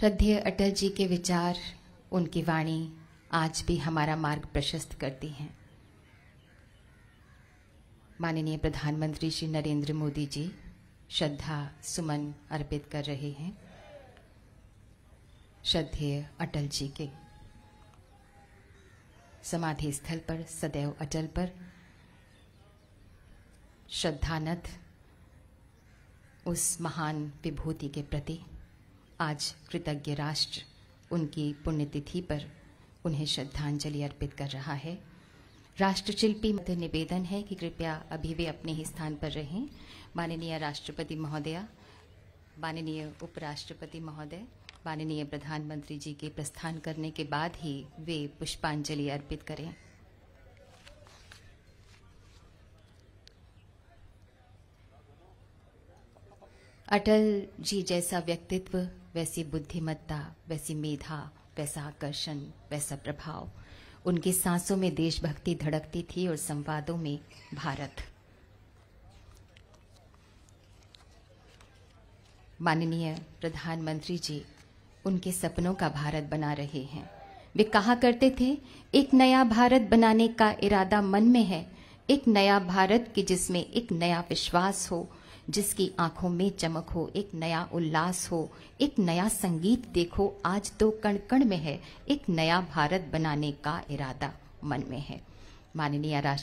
श्रद्धेय अटल जी के विचार उनकी वाणी आज भी हमारा मार्ग प्रशस्त करती हैं माननीय प्रधानमंत्री श्री नरेंद्र मोदी जी श्रद्धा सुमन अर्पित कर रहे हैं श्रद्धेय अटल जी के समाधि स्थल पर सदैव अटल पर श्रद्धानत उस महान विभूति के प्रति आज कृतज्ञ राष्ट्र उनकी पुण्यतिथि पर उन्हें श्रद्धांजलि अर्पित कर रहा है राष्ट्रशिल्पी मध्य निवेदन है कि कृपया अभी वे अपने ही स्थान पर रहें माननीय राष्ट्रपति महोदया माननीय उपराष्ट्रपति महोदय माननीय प्रधानमंत्री जी के प्रस्थान करने के बाद ही वे पुष्पांजलि अर्पित करें अटल जी जैसा व्यक्तित्व वैसी बुद्धिमत्ता वैसी मेधा वैसा आकर्षण वैसा प्रभाव उनके सांसों में देशभक्ति धड़कती थी और संवादों में भारत माननीय प्रधानमंत्री जी उनके सपनों का भारत बना रहे हैं वे कहा करते थे एक नया भारत बनाने का इरादा मन में है एक नया भारत कि जिसमें एक नया विश्वास हो जिसकी आंखों में चमक हो एक नया उल्लास हो एक नया संगीत देखो आज तो कण कण में है एक नया भारत बनाने का इरादा मन में है माननीय राष्ट्र